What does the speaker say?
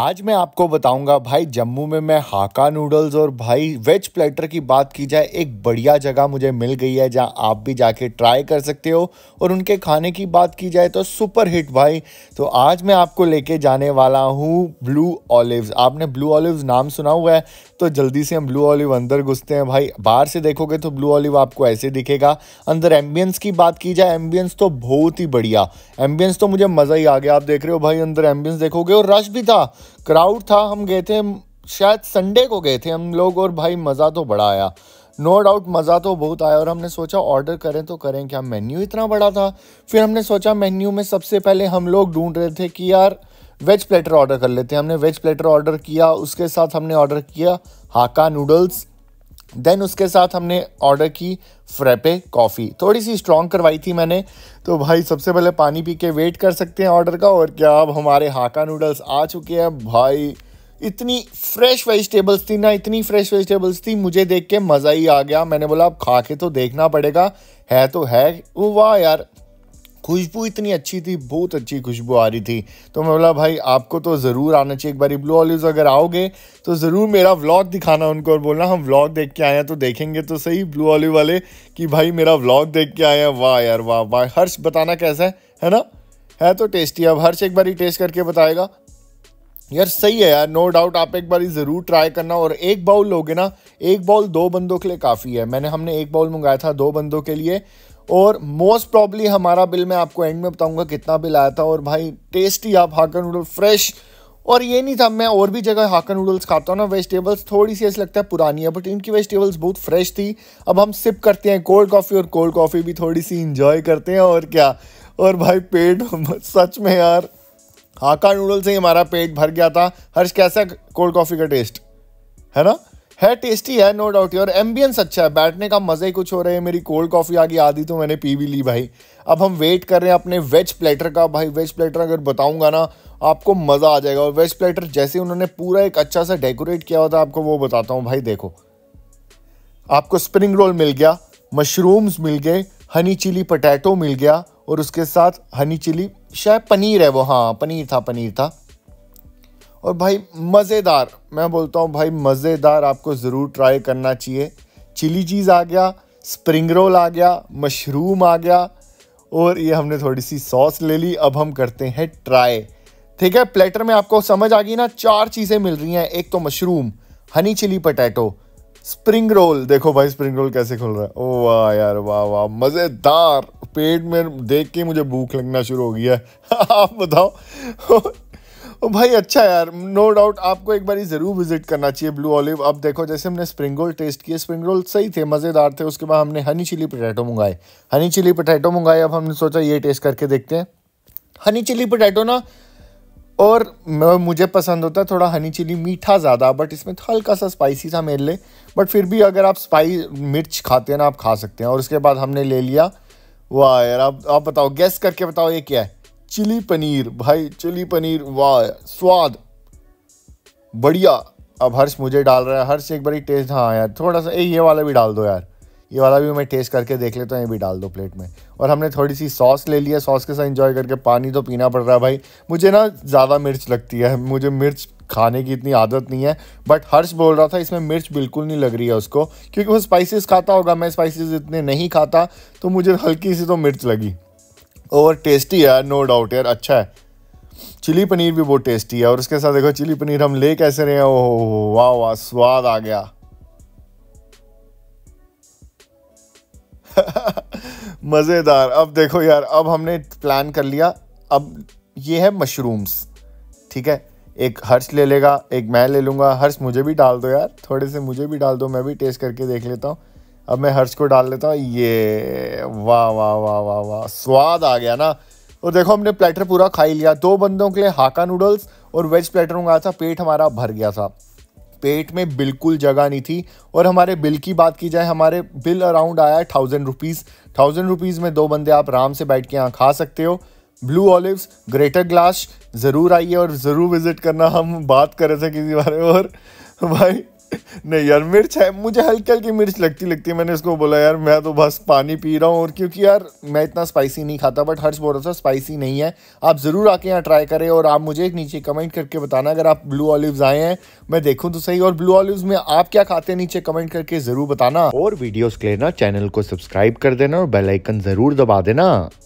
आज मैं आपको बताऊंगा भाई जम्मू में मैं हाका नूडल्स और भाई वेज प्लेटर की बात की जाए एक बढ़िया जगह मुझे मिल गई है जहां आप भी जाके ट्राई कर सकते हो और उनके खाने की बात की जाए तो सुपर हिट भाई तो आज मैं आपको लेके जाने वाला हूं ब्लू ऑलिव्स आपने ब्लू ऑलिव्स नाम सुना हुआ है तो जल्दी से हम ब्लू ऑलिव अंदर घुसते हैं भाई बाहर से देखोगे तो ब्लू ऑलिव आपको ऐसे दिखेगा अंदर एम्बियंस की बात की जाए एम्बियंस तो बहुत ही बढ़िया एम्बियंस तो मुझे मज़ा ही आ गया आप देख रहे हो भाई अंदर एम्बियंस देखोगे और रश भी था क्राउड था हम गए थे शायद संडे को गए थे हम लोग और भाई मज़ा तो बड़ा आया नो डाउट मज़ा तो बहुत आया और हमने सोचा ऑर्डर करें तो करें क्या मेन्यू इतना बड़ा था फिर हमने सोचा मेन्यू में सबसे पहले हम लोग ढूंढ रहे थे कि यार वेज प्लेटर ऑर्डर कर लेते हैं हमने वेज प्लेटर ऑर्डर किया उसके साथ हमने ऑर्डर किया हाका नूडल्स देन उसके साथ हमने ऑर्डर की फ्रेपे कॉफ़ी थोड़ी सी स्ट्रॉन्ग करवाई थी मैंने तो भाई सबसे पहले पानी पी के वेट कर सकते हैं ऑर्डर का और क्या अब हमारे हाका नूडल्स आ चुके हैं भाई इतनी फ्रेश वेजिटेबल्स थी ना इतनी फ्रेश वेजिटेबल्स थी मुझे देख के मज़ा ही आ गया मैंने बोला अब खा के तो देखना पड़ेगा है तो है वो वाह यार खुशबू इतनी अच्छी थी बहुत अच्छी खुशबू आ रही थी तो मैं बोला भाई आपको तो ज़रूर आना चाहिए एक बार ब्लू ऑलिव अगर आओगे तो ज़रूर मेरा व्लॉग दिखाना उनको और बोलना हम व्लॉग देख के आए हैं तो देखेंगे तो सही ब्लू ऑलिव वाले कि भाई मेरा व्लॉग देख के आए हैं वाह यार वाह वाह हर्ष बताना कैसा है है ना है तो टेस्टी अब हर्ष एक बार ही टेस्ट करके बताएगा यार सही है यार नो डाउट आप एक बार ज़रूर ट्राई करना और एक बाउल लोगे ना एक बाउल दो बंदों के लिए काफ़ी है मैंने हमने एक बाउल मंगाया था दो बंदों के लिए और मोस्ट प्रॉब्ली हमारा बिल मैं आपको एंड में बताऊंगा कितना बिल आया था और भाई टेस्टी आप हाका नूडल फ्रेश और ये नहीं था मैं और भी जगह हाका नूडल्स खाता हूँ ना वेजिटेबल्स थोड़ी सी ऐसे लगता है पुरानी है बट इनकी वेजिटेबल्स बहुत फ्रेश थी अब हम सिप करते हैं कोल्ड कॉफ़ी और कोल्ड कॉफ़ी भी थोड़ी सी इंजॉय करते हैं और क्या और भाई पेट सच में यार हाका नूडल्स से ही हमारा पेट भर गया था हर्ष कैसा कोल्ड कॉफ़ी का टेस्ट है ना है टेस्टी है नो डाउट योर एम्बियंस अच्छा है बैठने का मज़ा ही कुछ हो रहा है मेरी कोल्ड कॉफ़ी आ गई आधी तो मैंने पी भी ली भाई अब हम वेट कर रहे हैं अपने वेज प्लेटर का भाई वेज प्लेटर अगर बताऊंगा ना आपको मज़ा आ जाएगा और वेज प्लेटर जैसे उन्होंने पूरा एक अच्छा सा डेकोरेट किया होता आपको वो बताता हूँ भाई देखो आपको स्प्रिंग रोल मिल गया मशरूम्स मिल गए हनी चिली पटैटो मिल गया और उसके साथ हनी चिली शायद पनीर है वो हाँ पनीर था पनीर था और भाई मज़ेदार मैं बोलता हूँ भाई मज़ेदार आपको ज़रूर ट्राई करना चाहिए चिली चीज़ आ गया स्प्रिंग रोल आ गया मशरूम आ गया और ये हमने थोड़ी सी सॉस ले ली अब हम करते हैं ट्राई ठीक है प्लेटर में आपको समझ आ गई ना चार चीज़ें मिल रही हैं एक तो mushroom honey chilli potato spring roll देखो भाई स्प्रिंग रोल कैसे खुल रहा है ओ वाह यार वाह वाह मज़ेदार पेट में देख के मुझे भूख लगना शुरू हो गया है आप बताओ भाई अच्छा यार नो no डाउट आपको एक बार ज़रूर विजिट करना चाहिए ब्लू ऑलिव अब देखो जैसे हमने स्प्रिंग रोल टेस्ट किए स्प्रिंग रोल सही थे मज़ेदार थे उसके बाद हमने हनी चिली पटैटो मंगाए हनी चिली पटैटो मंगाए अब हमने सोचा ये टेस्ट करके देखते हैं हनी चिली पटैटो ना और मुझे पसंद होता है थोड़ा हनी चिली मीठा ज़्यादा बट इसमें तो हल्का सा स्पाइसी था मेरे लिए बट फिर भी अगर आप स्पाइस मिर्च खाते हैं ना आप खा सकते हैं और उसके बाद हमने ले लिया वाह यार आप आप बताओ गैस करके बताओ ये क्या है चिली पनीर भाई चिली पनीर वाह स्वाद बढ़िया अब हर्ष मुझे डाल रहा है हर्ष एक बारी टेस्ट हाँ यार थोड़ा सा ए ये वाला भी डाल दो यार ये वाला भी मैं टेस्ट करके देख लेता हूँ ये भी डाल दो प्लेट में और हमने थोड़ी सी सॉस ले लिया सॉस के साथ इंजॉय करके पानी तो पीना पड़ रहा है भाई मुझे ना ज़्यादा मिर्च लगती है मुझे मिर्च खाने की इतनी आदत नहीं है बट हर्ष बोल रहा था इसमें मिर्च बिल्कुल नहीं लग रही है उसको क्योंकि वो स्पाइसेस खाता होगा मैं स्पाइसेस इतने नहीं खाता तो मुझे हल्की सी तो मिर्च लगी और टेस्टी है नो डाउट यार अच्छा है चिली पनीर भी बहुत टेस्टी है और उसके साथ देखो चिली पनीर हम ले कैसे रहे हैं ओह वाह वाह स्वाद आ गया मज़ेदार अब देखो यार अब हमने प्लान कर लिया अब ये है मशरूम्स ठीक है एक हर्ष ले लेगा एक मैं ले लूँगा हर्ष मुझे भी डाल दो यार थोड़े से मुझे भी डाल दो मैं भी टेस्ट करके देख लेता हूँ अब मैं हर्ष को डाल लेता हूँ ये वाह वाह वाह वाह वाह स्वाद आ गया ना और देखो हमने प्लेटर पूरा खा ही लिया दो बंदों के लिए हाका नूडल्स और वेज प्लेटर मंगाया था पेट हमारा भर गया था पेट में बिल्कुल जगह नहीं थी और हमारे बिल की बात की जाए हमारे बिल अराउंड आया है थाउजेंड रुपीज़ थाउजेंड रुपीज़ में दो बंदे आप आराम से बैठ के यहाँ खा सकते हो ब्लू ऑलिव्स ग्रेटर ग्लास ज़रूर आइए और ज़रूर विज़िट करना हम बात कर रहे थे किसी बारे और भाई नहीं यार मिर्च है मुझे हल्की हल्की मिर्च लगती लगती है मैंने इसको बोला यार मैं तो बस पानी पी रहा हूँ और क्योंकि यार मैं इतना स्पाइसी नहीं खाता बट हर्ष बोल रहा था स्पाइसी नहीं है आप ज़रूर आके यहाँ ट्राई करें और आप मुझे नीचे कमेंट करके बताना अगर आप ब्लू ऑलिव आए हैं मैं देखूँ तो सही और ब्लू ऑलिव में आप क्या खाते हैं नीचे कमेंट करके ज़रूर बताना और वीडियोज़ के लेना चैनल को सब्सक्राइब कर देना और बेलाइकन ज़रूर दबा देना